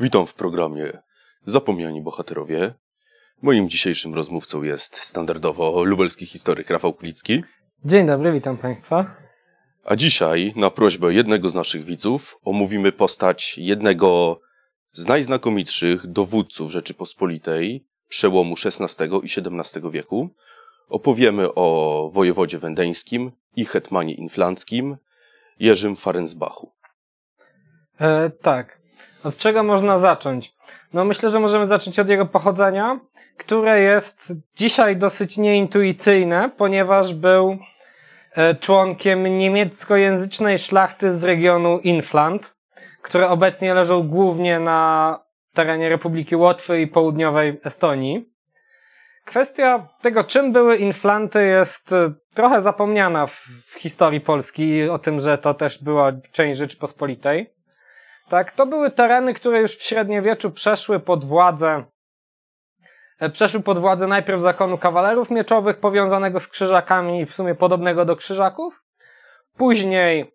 Witam w programie Zapomniani Bohaterowie. Moim dzisiejszym rozmówcą jest standardowo lubelski historyk Rafał Kulicki. Dzień dobry, witam Państwa. A dzisiaj, na prośbę jednego z naszych widzów, omówimy postać jednego z najznakomitszych dowódców Rzeczypospolitej przełomu XVI i XVII wieku. Opowiemy o wojewodzie wendeńskim i hetmanie inflanckim Jerzym Farensbachu. E, tak, od no czego można zacząć? No myślę, że możemy zacząć od jego pochodzenia, które jest dzisiaj dosyć nieintuicyjne, ponieważ był e, członkiem niemieckojęzycznej szlachty z regionu Inflant, które obecnie leżą głównie na terenie Republiki Łotwy i południowej Estonii. Kwestia tego, czym były inflanty, jest e, trochę zapomniana w, w historii Polski, o tym, że to też była część Rzeczypospolitej. Tak, to były tereny, które już w średniowieczu przeszły pod władzę e, przeszły pod władzę najpierw zakonu kawalerów mieczowych powiązanego z krzyżakami, w sumie podobnego do krzyżaków, później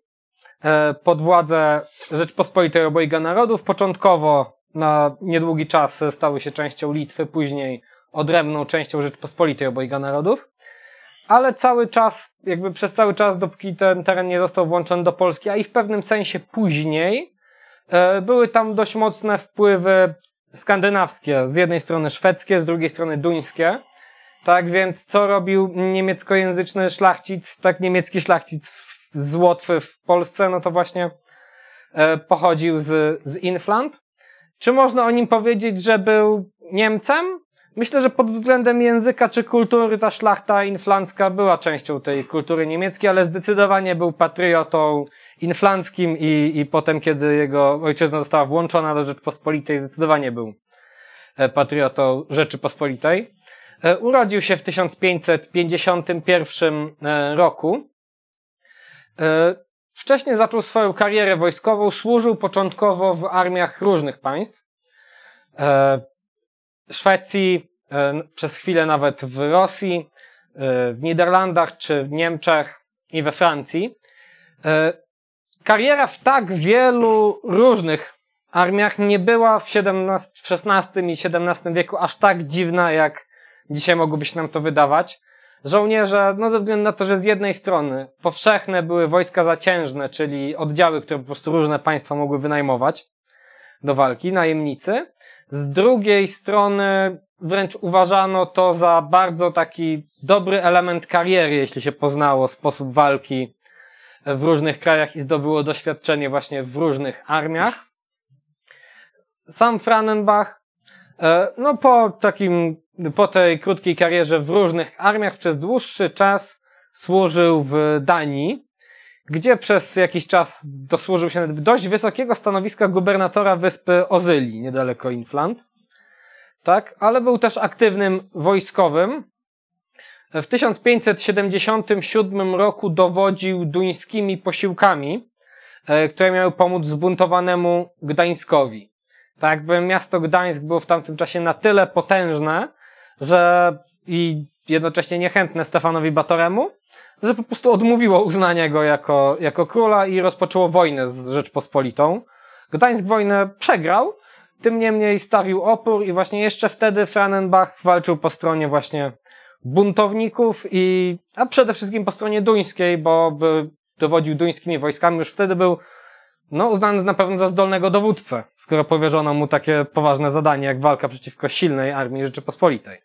e, pod władzę Rzeczpospolitej Obojga Narodów, początkowo na niedługi czas e, stały się częścią Litwy, później odrębną częścią Rzeczpospolitej Obojga Narodów, ale cały czas, jakby przez cały czas, dopóki ten teren nie został włączony do Polski, a i w pewnym sensie później, E, były tam dość mocne wpływy skandynawskie, z jednej strony szwedzkie, z drugiej strony duńskie. Tak więc co robił niemieckojęzyczny szlachcic, tak niemiecki szlachcic z Łotwy w Polsce, no to właśnie e, pochodził z, z Inflant. Czy można o nim powiedzieć, że był Niemcem? Myślę, że pod względem języka czy kultury ta szlachta inflancka była częścią tej kultury niemieckiej, ale zdecydowanie był patriotą inflanckim i, i potem, kiedy jego ojczyzna została włączona do Rzeczypospolitej, zdecydowanie był e, patriotą Rzeczypospolitej. E, urodził się w 1551 e, roku. Wcześniej zaczął swoją karierę wojskową, służył początkowo w armiach różnych państw. Szwecji, przez chwilę nawet w Rosji, w Niderlandach czy w Niemczech i we Francji. Kariera w tak wielu różnych armiach nie była w, 17, w XVI i XVII wieku aż tak dziwna, jak dzisiaj mogłoby się nam to wydawać. Żołnierze, no ze względu na to, że z jednej strony powszechne były wojska zaciężne, czyli oddziały, które po prostu różne państwa mogły wynajmować do walki, najemnicy. Z drugiej strony wręcz uważano to za bardzo taki dobry element kariery, jeśli się poznało sposób walki w różnych krajach i zdobyło doświadczenie właśnie w różnych armiach. Sam Franenbach, e, no po takim, po tej krótkiej karierze w różnych armiach przez dłuższy czas służył w Danii, gdzie przez jakiś czas dosłużył się dość wysokiego stanowiska gubernatora wyspy Ozyli, niedaleko Inflant. Tak, ale był też aktywnym wojskowym, w 1577 roku dowodził duńskimi posiłkami, e, które miały pomóc zbuntowanemu Gdańskowi. Tak jakby miasto Gdańsk było w tamtym czasie na tyle potężne, że i jednocześnie niechętne Stefanowi Batoremu, że po prostu odmówiło uznania go jako, jako króla i rozpoczęło wojnę z Rzeczpospolitą. Gdańsk wojnę przegrał, tym niemniej stawił opór i właśnie jeszcze wtedy Franenbach walczył po stronie właśnie buntowników i, a przede wszystkim po stronie duńskiej, bo dowodził duńskimi wojskami, już wtedy był no, uznany na pewno za zdolnego dowódcę, skoro powierzono mu takie poważne zadanie jak walka przeciwko silnej armii Rzeczypospolitej.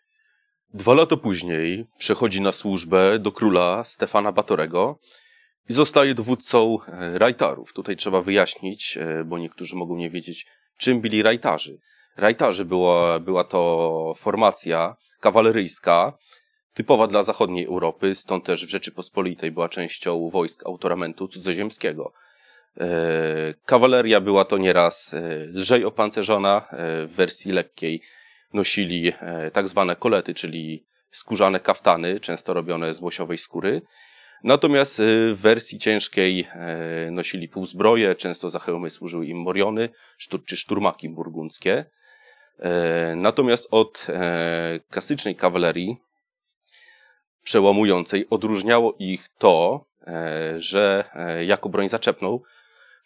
Dwa lata później przechodzi na służbę do króla Stefana Batorego i zostaje dowódcą e, rajtarów. Tutaj trzeba wyjaśnić, e, bo niektórzy mogą nie wiedzieć, czym byli rajtarzy. Rajtarzy była, była to formacja kawaleryjska, typowa dla zachodniej Europy, stąd też w Rzeczypospolitej była częścią wojsk autoramentu cudzoziemskiego. E, kawaleria była to nieraz e, lżej opancerzona, e, w wersji lekkiej nosili tak zwane kolety, czyli skórzane kaftany, często robione z łosiowej skóry. Natomiast w wersji ciężkiej nosili półzbroje, często za hełmy służyły im moriony czy szturmaki burgunckie. Natomiast od klasycznej kawalerii przełamującej odróżniało ich to, e, że e, jako broń zaczepną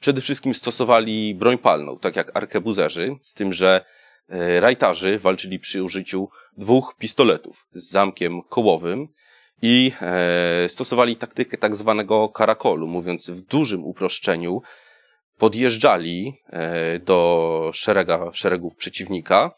przede wszystkim stosowali broń palną, tak jak arkebuzerzy, z tym, że e, rajtarzy walczyli przy użyciu dwóch pistoletów z zamkiem kołowym i stosowali taktykę tak zwanego karakolu, mówiąc w dużym uproszczeniu, podjeżdżali do szerega, szeregów przeciwnika,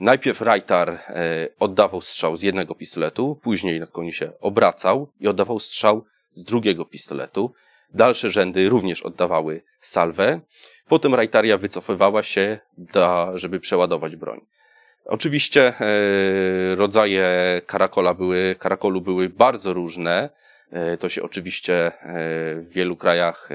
Najpierw Rajtar e, oddawał strzał z jednego pistoletu, później na koniu się obracał i oddawał strzał z drugiego pistoletu. Dalsze rzędy również oddawały salwę. Potem Rajtaria wycofywała się, da, żeby przeładować broń. Oczywiście e, rodzaje karakola były, karakolu były bardzo różne. E, to się oczywiście w wielu krajach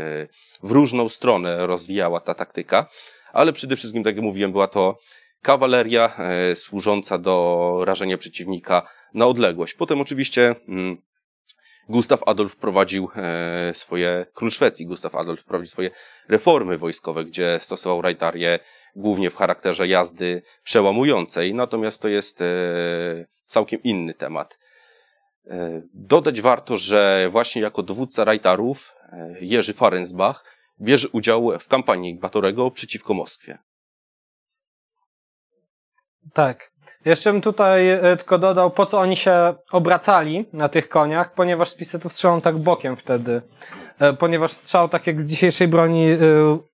w różną stronę rozwijała ta taktyka, ale przede wszystkim, tak jak mówiłem, była to kawaleria e, służąca do rażenia przeciwnika na odległość. Potem oczywiście mm, Gustaw Adolf prowadził e, swoje, król Szwecji Gustaw Adolf prowadził swoje reformy wojskowe, gdzie stosował rajtarię głównie w charakterze jazdy przełamującej, natomiast to jest e, całkiem inny temat. Dodać warto, że właśnie jako dowódca rajtarów Jerzy Farensbach bierze udział w kampanii Batorego przeciwko Moskwie. Tak. Jeszcze bym tutaj e, tylko dodał, po co oni się obracali na tych koniach, ponieważ z pistoletów strzelą tak bokiem wtedy. E, ponieważ strzał, tak jak z dzisiejszej broni,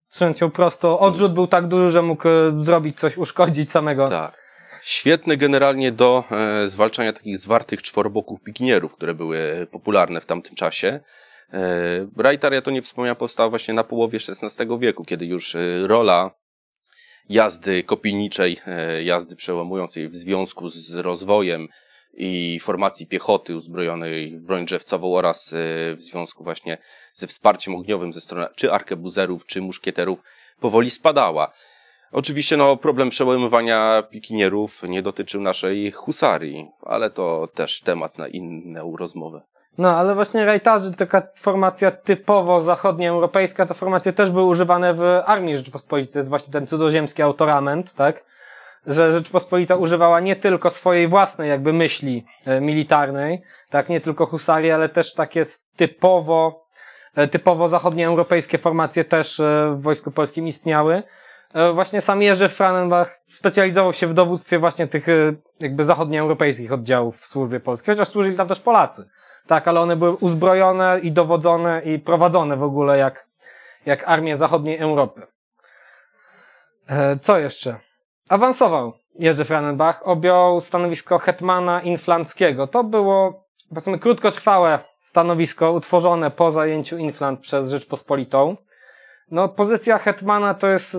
strzelając e, ją prosto, odrzut był tak duży, że mógł zrobić coś, uszkodzić samego. Tak. Świetny generalnie do zwalczania takich zwartych czworoboków pikinierów, które były popularne w tamtym czasie. E, ja to nie wspomniałem, powstała właśnie na połowie XVI wieku, kiedy już rola jazdy kopijniczej, e, jazdy przełamującej w związku z rozwojem i formacji piechoty uzbrojonej w broń drzewcową oraz e, w związku właśnie ze wsparciem ogniowym ze strony czy arkebuzerów, czy muszkieterów powoli spadała. Oczywiście no, problem przełamywania pikinierów nie dotyczył naszej husarii, ale to też temat na inną rozmowę. No, ale właśnie rajtarzy, taka formacja typowo zachodnioeuropejska, te formacje też były używane w Armii Rzeczypospolitej, to jest właśnie ten cudzoziemski autorament, tak? Że Rzeczpospolita używała nie tylko swojej własnej jakby myśli e, militarnej, tak? Nie tylko husarii, ale też takie typowo, e, typowo zachodnioeuropejskie formacje też e, w Wojsku Polskim istniały. Właśnie sam Jerzy Franenbach specjalizował się w dowództwie właśnie tych jakby zachodnioeuropejskich oddziałów w służbie polskiej, chociaż służyli tam też Polacy. Tak, ale one były uzbrojone i dowodzone i prowadzone w ogóle jak, jak armie zachodniej Europy. E, co jeszcze? Awansował Jerzy Franenbach, objął stanowisko hetmana Inflanckiego. To było, powiedzmy, krótkotrwałe stanowisko utworzone po zajęciu Inflant przez Rzeczpospolitą. No, pozycja hetmana to jest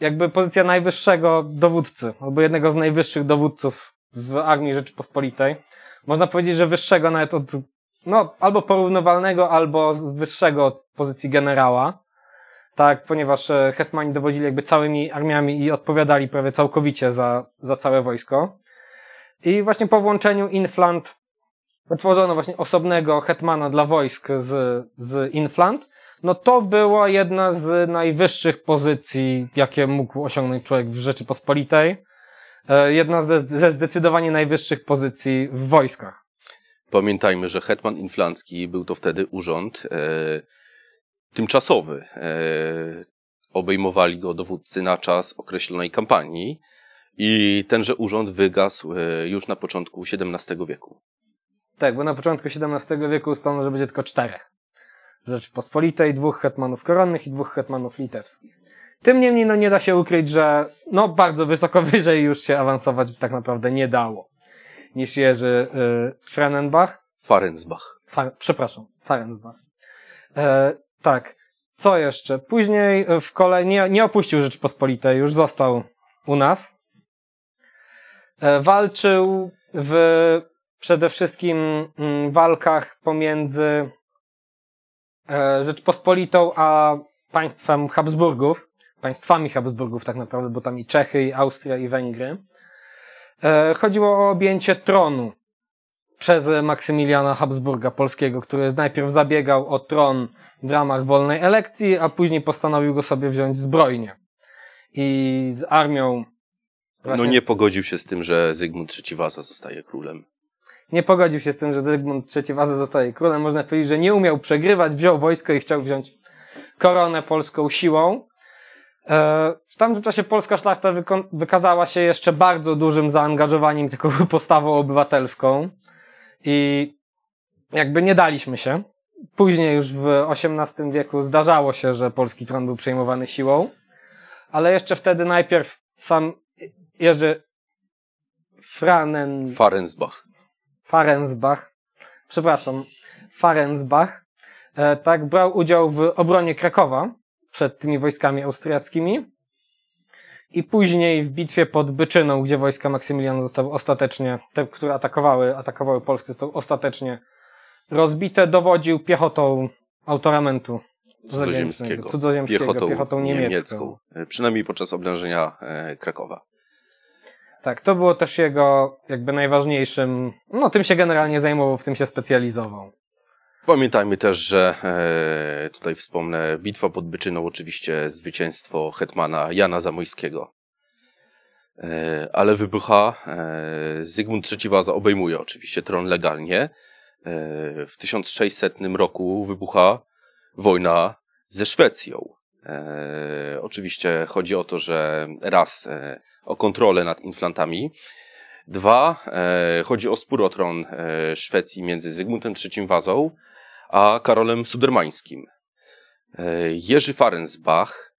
jakby pozycja najwyższego dowódcy, albo jednego z najwyższych dowódców w Armii Rzeczypospolitej można powiedzieć, że wyższego nawet od, no, albo porównywalnego, albo wyższego od pozycji generała. Tak, ponieważ e, hetmani dowodzili jakby całymi armiami i odpowiadali prawie całkowicie za, za całe wojsko. I właśnie po włączeniu Inflant wytworzono właśnie osobnego hetmana dla wojsk z, z Inflant. No to była jedna z najwyższych pozycji, jakie mógł osiągnąć człowiek w Rzeczypospolitej. E, jedna ze zdecydowanie najwyższych pozycji w wojskach. Pamiętajmy, że hetman inflancki był to wtedy urząd e, tymczasowy. E, obejmowali go dowódcy na czas określonej kampanii i tenże urząd wygasł e, już na początku XVII wieku. Tak, bo na początku XVII wieku ustalono, że będzie tylko czterech. Rzeczpospolitej, dwóch hetmanów koronnych i dwóch hetmanów litewskich. Tym niemniej no, nie da się ukryć, że no, bardzo wysoko wyżej już się awansować tak naprawdę nie dało niż Jerzy y, Frenenbach. Farensbach. Far, przepraszam, Farensbach. E, tak. Co jeszcze? Później e, w kolej nie, nie opuścił Rzeczpospolitej, już został u nas. E, walczył w przede wszystkim m, mm, walkach pomiędzy e, Rzeczpospolitą a państwem Habsburgów państwami Habsburgów tak naprawdę, bo tam i Czechy, i Austria, i Węgry. E, chodziło o objęcie tronu przez Maksymiliana Habsburga Polskiego, który najpierw zabiegał o tron w ramach wolnej elekcji, a później postanowił go sobie wziąć zbrojnie. I z armią. No właśnie... No nie pogodził się z tym, że Zygmunt III Waza zostaje królem. Nie pogodził się z tym, że Zygmunt III Waza zostaje królem. Można powiedzieć, że nie umiał przegrywać, wziął wojsko i chciał wziąć koronę polską siłą. E, w tamtym czasie polska szlachta wykazała się jeszcze bardzo dużym zaangażowaniem, tylko postawą obywatelską i jakby nie daliśmy się. Później już w XVIII wieku zdarzało się, że polski tron był przejmowany siłą, ale jeszcze wtedy najpierw sam Jerzy Franen... Farensbach. Farensbach. Przepraszam. Farensbach. E, tak, brał udział w obronie Krakowa przed tymi wojskami austriackimi. I później w bitwie pod Byczyną, gdzie wojska Maksymiliana zostały ostatecznie, te, które atakowały, atakowały Polskę, zostały ostatecznie rozbite, dowodził piechotą autoramentu cudzoziemskiego, cudzoziemskiego piechotą, piechotą niemiecką. niemiecką. E, przynajmniej podczas oblężenia e, Krakowa. Tak, to było też jego jakby najważniejszym, no tym się generalnie zajmował, w tym się specjalizował. Pamiętajmy też, że e, tutaj wspomnę bitwa pod Byczyną, oczywiście zwycięstwo hetmana Jana Zamojskiego. E, ale wybucha, e, Zygmunt III Waza obejmuje oczywiście tron legalnie. w 1600 roku wybucha wojna ze Szwecją. oczywiście chodzi o to, że raz o kontrolę nad inflantami, dwa chodzi o spór o tron Szwecji między Zygmuntem III Wazą a Karolem Sudermańskim. E, Jerzy Farensbach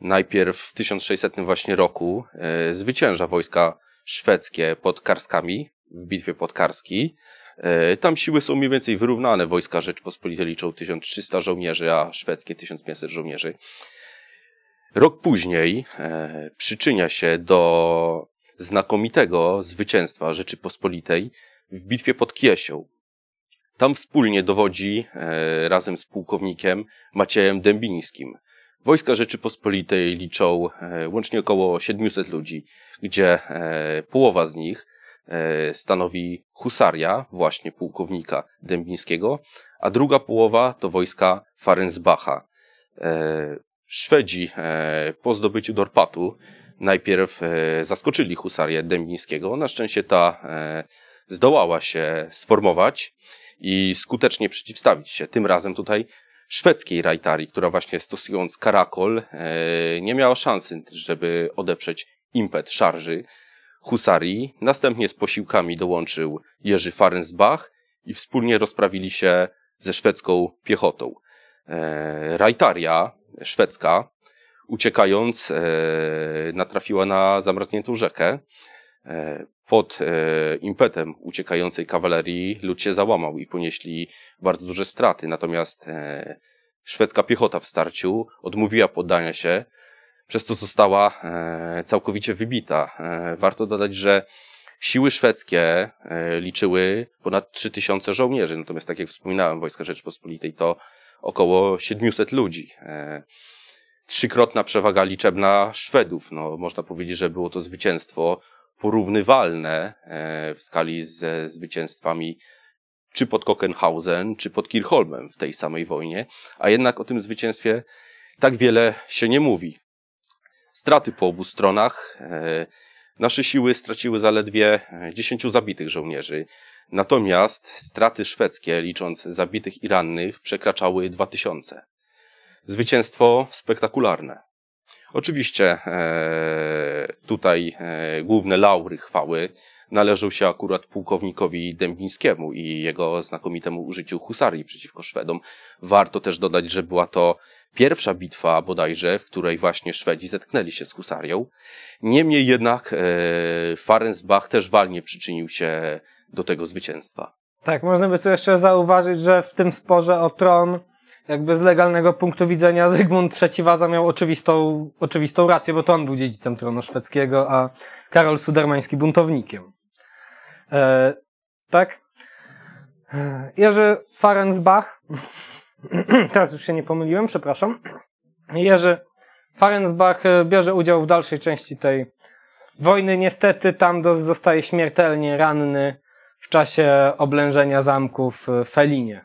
najpierw w 1600 właśnie roku e, zwycięża wojska szwedzkie pod Karskami w bitwie pod Karski. E, tam siły są mniej więcej wyrównane. Wojska Rzeczpospolitej liczą 1300 żołnierzy, a szwedzkie 1500 żołnierzy. Rok później przyczynia się do znakomitego zwycięstwa Rzeczypospolitej w bitwie pod Kiesią. Tam wspólnie dowodzi, e, razem z pułkownikiem Maciejem Dębińskim. Wojska Rzeczypospolitej liczą e, łącznie około 700 ludzi, gdzie e, połowa z nich e, stanowi husaria, właśnie pułkownika Dębińskiego, a druga połowa to wojska Farensbacha. E, Szwedzi e, po zdobyciu Dorpatu najpierw zaskoczyli husarię Dębińskiego. Na szczęście ta zdołała się sformować i skutecznie przeciwstawić się. Tym razem tutaj szwedzkiej rajtarii, która właśnie stosując karakol e, nie miała szansy, żeby odeprzeć impet szarży husarii. Następnie z posiłkami dołączył Jerzy Farensbach i wspólnie rozprawili się ze szwedzką piechotą. E, rajtaria szwedzka, uciekając, e, natrafiła na zamarzniętą rzekę, E, pod e, impetem uciekającej kawalerii lud się załamał i ponieśli bardzo duże straty. Natomiast e, szwedzka piechota w starciu odmówiła poddania się, przez co została całkowicie wybita. Warto dodać, że siły szwedzkie liczyły ponad 3000 żołnierzy, natomiast tak jak wspominałem, wojska Rzeczpospolitej to około 700 ludzi. Trzykrotna przewaga liczebna Szwedów. No, można powiedzieć, że było to zwycięstwo porównywalne e, w skali ze zwycięstwami czy pod Kokenhausen, czy pod Kirchholmem w tej samej wojnie, a jednak o tym zwycięstwie tak wiele się nie mówi. Straty po obu stronach. E, nasze siły straciły zaledwie 10 e, zabitych żołnierzy. Natomiast straty szwedzkie, licząc zabitych i rannych, przekraczały 2000. Zwycięstwo spektakularne. Oczywiście e, tutaj e, główne laury chwały należą się akurat pułkownikowi Dębińskiemu i jego znakomitemu użyciu husarii przeciwko Szwedom. Warto też dodać, że była to pierwsza bitwa bodajże, w której właśnie Szwedzi zetknęli się z husarią. Niemniej jednak e, Farensbach też walnie przyczynił się do tego zwycięstwa. Tak, można by tu jeszcze zauważyć, że w tym sporze o tron jakby z legalnego punktu widzenia Zygmunt III Waza miał oczywistą, oczywistą rację, bo to on był dziedzicem tronu szwedzkiego, a Karol Sudermański buntownikiem. E, tak? E, Jerzy Farensbach, teraz już się nie pomyliłem, przepraszam. Jerzy Farensbach e, bierze udział w dalszej części tej wojny. Niestety tam zostaje śmiertelnie ranny w czasie oblężenia zamku w Felinie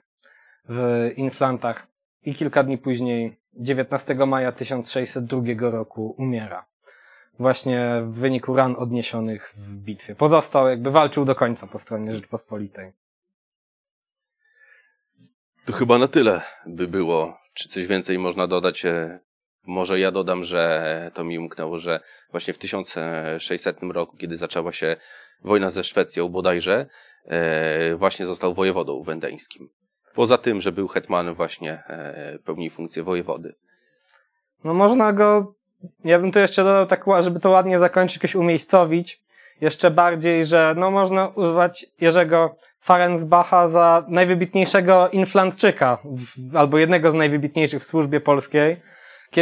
w Inflantach i kilka dni później, 19 maja 1602 roku, umiera. Właśnie w wyniku ran odniesionych w bitwie. Pozostał, jakby walczył do końca po stronie Rzeczpospolitej. To chyba na tyle by było. Czy coś więcej można dodać? E, może ja dodam, że to mi umknęło, że właśnie w 1600 roku, kiedy zaczęła się wojna ze Szwecją bodajże, e, właśnie został wojewodą wendeńskim. Poza tym, że był hetmanem właśnie, pełni pełnił funkcję wojewody. No można go, ja bym tu jeszcze dodał tak, żeby to ładnie zakończyć, jakoś umiejscowić. Jeszcze bardziej, że no można używać Jerzego Farensbacha za najwybitniejszego Inflantczyka, w, albo jednego z najwybitniejszych w służbie polskiej,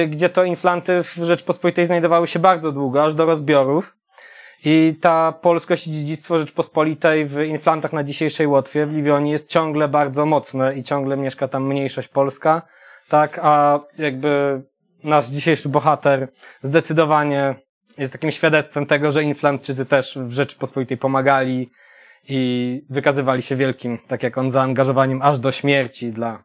gdzie to Inflanty w Rzeczpospolitej znajdowały się bardzo długo, aż do rozbiorów. I ta polskość i dziedzictwo Rzeczpospolitej w inflantach na dzisiejszej Łotwie, w Liwionii jest ciągle bardzo mocne i ciągle mieszka tam mniejszość polska, tak, a jakby nasz dzisiejszy bohater zdecydowanie jest takim świadectwem tego, że inflantczycy też w Rzeczypospolitej pomagali i wykazywali się wielkim, tak jak on, zaangażowaniem aż do śmierci dla,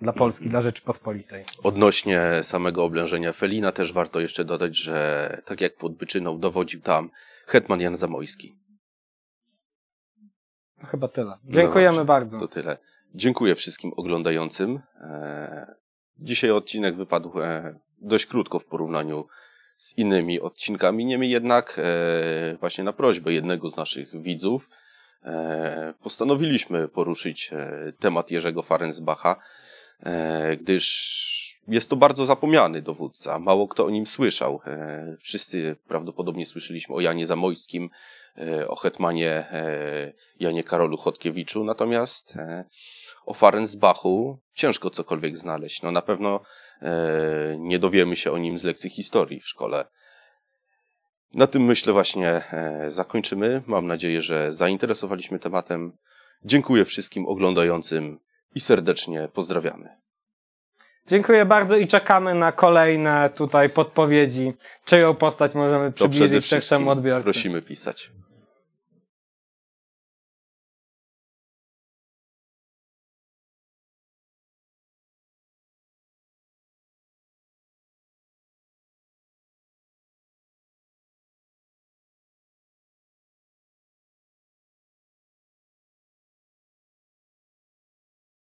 dla Polski, dla Rzeczypospolitej. Odnośnie samego oblężenia Felina też warto jeszcze dodać, że tak jak pod Byczyną dowodził tam Hetman Jan Zamojski. No chyba tyle. No Dziękujemy no bardzo. To tyle. Dziękuję wszystkim oglądającym. E, dzisiaj odcinek wypadł e, dość krótko w porównaniu z innymi odcinkami. Niemniej jednak, e, właśnie na prośbę jednego z naszych widzów, postanowiliśmy poruszyć temat Jerzego Farensbacha, gdyż jest to bardzo zapomniany dowódca, mało kto o nim słyszał. E, wszyscy prawdopodobnie słyszeliśmy o Janie Zamojskim, e, o hetmanie e, Janie Karolu Chodkiewiczu, natomiast o Farensbachu ciężko cokolwiek znaleźć. No, na pewno nie dowiemy się o nim z lekcji historii w szkole. Na tym myślę właśnie zakończymy. Mam nadzieję, że zainteresowaliśmy tematem. Dziękuję wszystkim oglądającym i serdecznie pozdrawiamy. Dziękuję bardzo i czekamy na kolejne tutaj podpowiedzi, czyją postać możemy przybliżyć szerszemu odbiorcy. prosimy pisać.